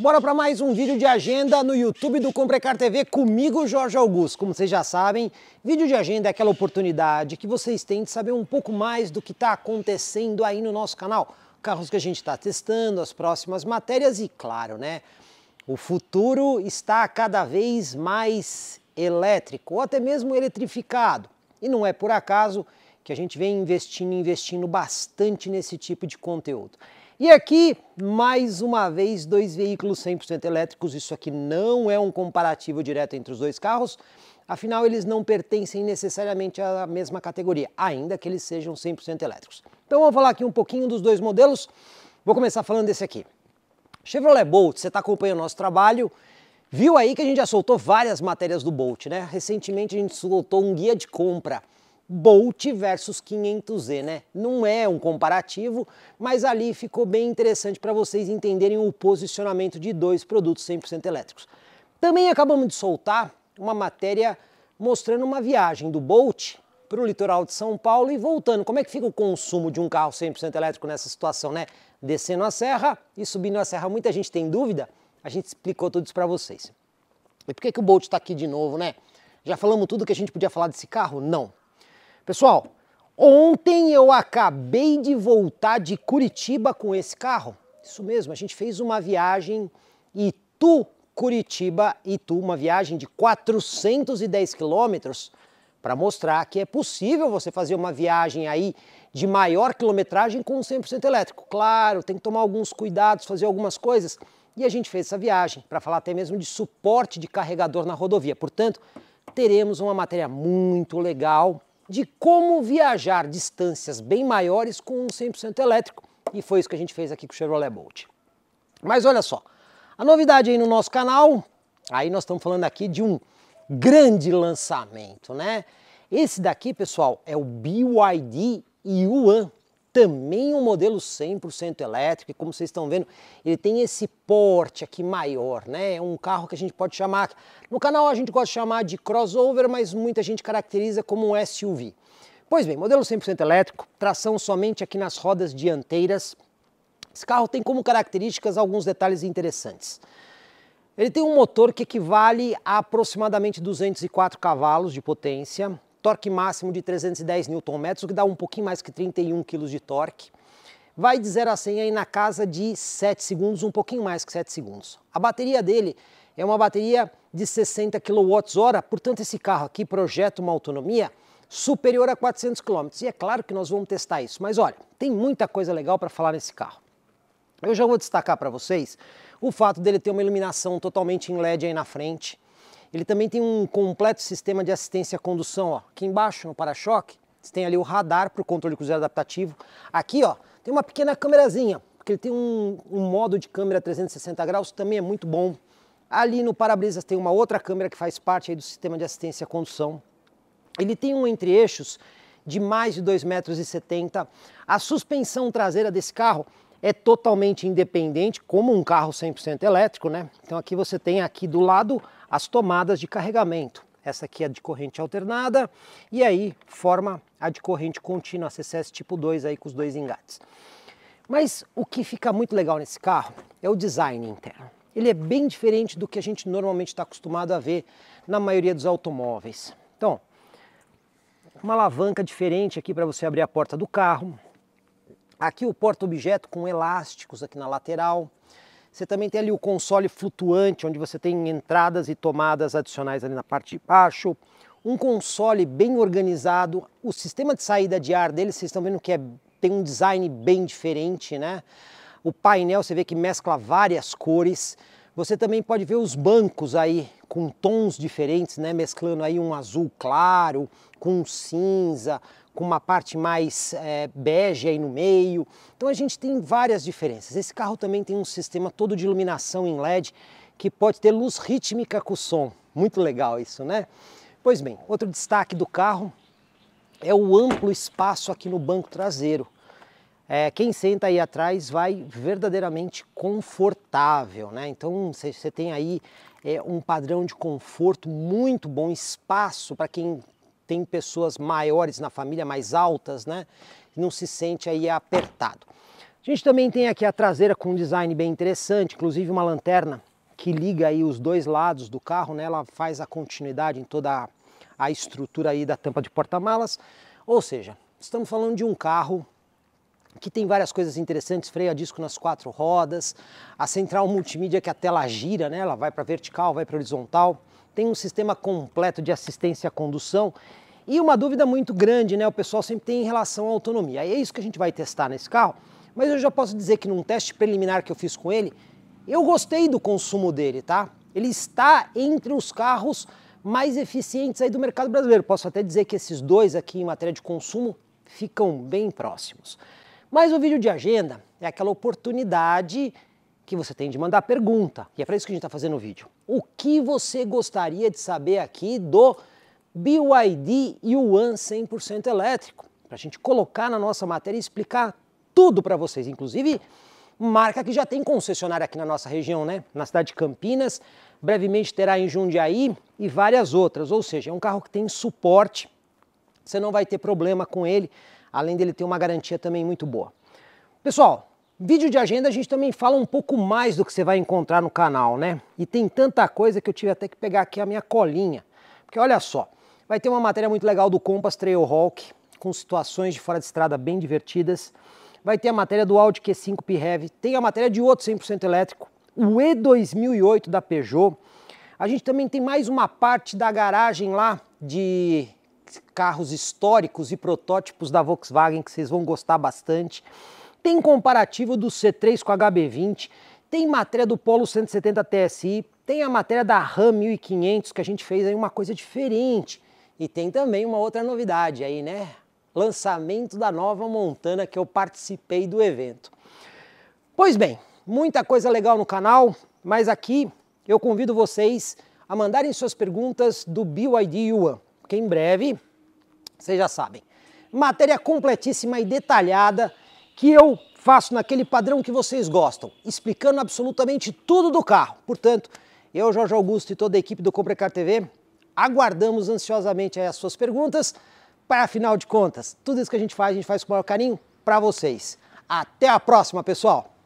Bora para mais um vídeo de agenda no YouTube do Comprecar TV comigo, Jorge Augusto. Como vocês já sabem, vídeo de agenda é aquela oportunidade que vocês têm de saber um pouco mais do que está acontecendo aí no nosso canal. Carros que a gente está testando, as próximas matérias e, claro, né? O futuro está cada vez mais elétrico ou até mesmo eletrificado. E não é por acaso que a gente vem investindo, investindo bastante nesse tipo de conteúdo. E aqui, mais uma vez, dois veículos 100% elétricos. Isso aqui não é um comparativo direto entre os dois carros, afinal, eles não pertencem necessariamente à mesma categoria, ainda que eles sejam 100% elétricos. Então, vamos falar aqui um pouquinho dos dois modelos. Vou começar falando desse aqui. Chevrolet Bolt, você está acompanhando o nosso trabalho. Viu aí que a gente já soltou várias matérias do Bolt, né? Recentemente a gente soltou um guia de compra Bolt versus 500Z, né? Não é um comparativo, mas ali ficou bem interessante para vocês entenderem o posicionamento de dois produtos 100% elétricos. Também acabamos de soltar uma matéria mostrando uma viagem do Bolt para o litoral de São Paulo e voltando. Como é que fica o consumo de um carro 100% elétrico nessa situação, né? Descendo a serra e subindo a serra. Muita gente tem dúvida, a gente explicou tudo isso para vocês. E por que, que o Bolt está aqui de novo, né? Já falamos tudo que a gente podia falar desse carro? Não. Pessoal, ontem eu acabei de voltar de Curitiba com esse carro. Isso mesmo, a gente fez uma viagem Itu Curitiba Itu, uma viagem de 410 quilômetros para mostrar que é possível você fazer uma viagem aí de maior quilometragem com 100% elétrico. Claro, tem que tomar alguns cuidados, fazer algumas coisas. E a gente fez essa viagem para falar até mesmo de suporte de carregador na rodovia. Portanto, teremos uma matéria muito legal de como viajar distâncias bem maiores com um 100% elétrico, e foi isso que a gente fez aqui com o Chevrolet Bolt. Mas olha só, a novidade aí no nosso canal, aí nós estamos falando aqui de um grande lançamento, né? Esse daqui, pessoal, é o BYD Yuan também um modelo 100% elétrico, e como vocês estão vendo, ele tem esse porte aqui maior, né? É um carro que a gente pode chamar, no canal a gente gosta de chamar de crossover, mas muita gente caracteriza como um SUV. Pois bem, modelo 100% elétrico, tração somente aqui nas rodas dianteiras. Esse carro tem como características alguns detalhes interessantes. Ele tem um motor que equivale a aproximadamente 204 cavalos de potência, torque máximo de 310 Nm, o que dá um pouquinho mais que 31 kg de torque. Vai de 0 a 100 aí na casa de 7 segundos, um pouquinho mais que 7 segundos. A bateria dele é uma bateria de 60 kWh, portanto esse carro aqui projeta uma autonomia superior a 400 km. E é claro que nós vamos testar isso, mas olha, tem muita coisa legal para falar nesse carro. Eu já vou destacar para vocês o fato dele ter uma iluminação totalmente em LED aí na frente, ele também tem um completo sistema de assistência à condução. Ó. Aqui embaixo, no para-choque, você tem ali o radar para o controle cruzeiro adaptativo. Aqui ó, tem uma pequena câmerazinha, porque ele tem um, um modo de câmera 360 graus, também é muito bom. Ali no para-brisa tem uma outra câmera que faz parte do sistema de assistência à condução. Ele tem um entre-eixos de mais de 2,70 metros. A suspensão traseira desse carro é totalmente independente, como um carro 100% elétrico, né? Então aqui você tem aqui do lado as tomadas de carregamento. Essa aqui é de corrente alternada e aí forma a de corrente contínua, CCS tipo 2 aí com os dois engates. Mas o que fica muito legal nesse carro é o design interno. Ele é bem diferente do que a gente normalmente está acostumado a ver na maioria dos automóveis. Então, uma alavanca diferente aqui para você abrir a porta do carro, Aqui o porta-objeto com elásticos aqui na lateral. Você também tem ali o console flutuante, onde você tem entradas e tomadas adicionais ali na parte de baixo. Um console bem organizado. O sistema de saída de ar dele, vocês estão vendo que é, tem um design bem diferente, né? O painel, você vê que mescla várias cores. Você também pode ver os bancos aí com tons diferentes, né? mesclando aí um azul claro com cinza, com uma parte mais é, bege aí no meio. Então a gente tem várias diferenças. Esse carro também tem um sistema todo de iluminação em LED que pode ter luz rítmica com som. Muito legal isso, né? Pois bem, outro destaque do carro é o amplo espaço aqui no banco traseiro é, quem senta aí atrás vai verdadeiramente confortável, né? Então você tem aí é, um padrão de conforto muito bom, espaço para quem tem pessoas maiores na família, mais altas, né? Não se sente aí apertado. A gente também tem aqui a traseira com um design bem interessante, inclusive uma lanterna que liga aí os dois lados do carro, né? Ela faz a continuidade em toda a estrutura aí da tampa de porta-malas. Ou seja, estamos falando de um carro que tem várias coisas interessantes, freio a disco nas quatro rodas, a central multimídia que a tela gira, né? ela vai para vertical, vai para horizontal, tem um sistema completo de assistência à condução e uma dúvida muito grande, né? o pessoal sempre tem em relação à autonomia. É isso que a gente vai testar nesse carro, mas eu já posso dizer que num teste preliminar que eu fiz com ele, eu gostei do consumo dele, tá? Ele está entre os carros mais eficientes aí do mercado brasileiro. Posso até dizer que esses dois aqui em matéria de consumo ficam bem próximos. Mas o vídeo de agenda é aquela oportunidade que você tem de mandar pergunta. E é para isso que a gente está fazendo o vídeo. O que você gostaria de saber aqui do BYD Yuan 100% elétrico? Para a gente colocar na nossa matéria e explicar tudo para vocês. Inclusive, marca que já tem concessionária aqui na nossa região, né? Na cidade de Campinas, brevemente terá em Jundiaí e várias outras. Ou seja, é um carro que tem suporte, você não vai ter problema com ele além dele ter uma garantia também muito boa. Pessoal, vídeo de agenda a gente também fala um pouco mais do que você vai encontrar no canal, né? E tem tanta coisa que eu tive até que pegar aqui a minha colinha. Porque olha só, vai ter uma matéria muito legal do Compass Trailhawk, com situações de fora de estrada bem divertidas. Vai ter a matéria do Audi Q5 PHEV, tem a matéria de outro 100% elétrico, o E2008 da Peugeot. A gente também tem mais uma parte da garagem lá de carros históricos e protótipos da Volkswagen que vocês vão gostar bastante. Tem comparativo do C3 com HB20, tem matéria do Polo 170 TSI, tem a matéria da RAM 1500 que a gente fez aí uma coisa diferente. E tem também uma outra novidade aí, né? Lançamento da nova Montana que eu participei do evento. Pois bem, muita coisa legal no canal, mas aqui eu convido vocês a mandarem suas perguntas do BYD Yuan porque em breve, vocês já sabem, matéria completíssima e detalhada que eu faço naquele padrão que vocês gostam, explicando absolutamente tudo do carro. Portanto, eu, Jorge Augusto e toda a equipe do Comprecar TV, aguardamos ansiosamente as suas perguntas, para afinal de contas, tudo isso que a gente faz, a gente faz com o maior carinho para vocês. Até a próxima, pessoal!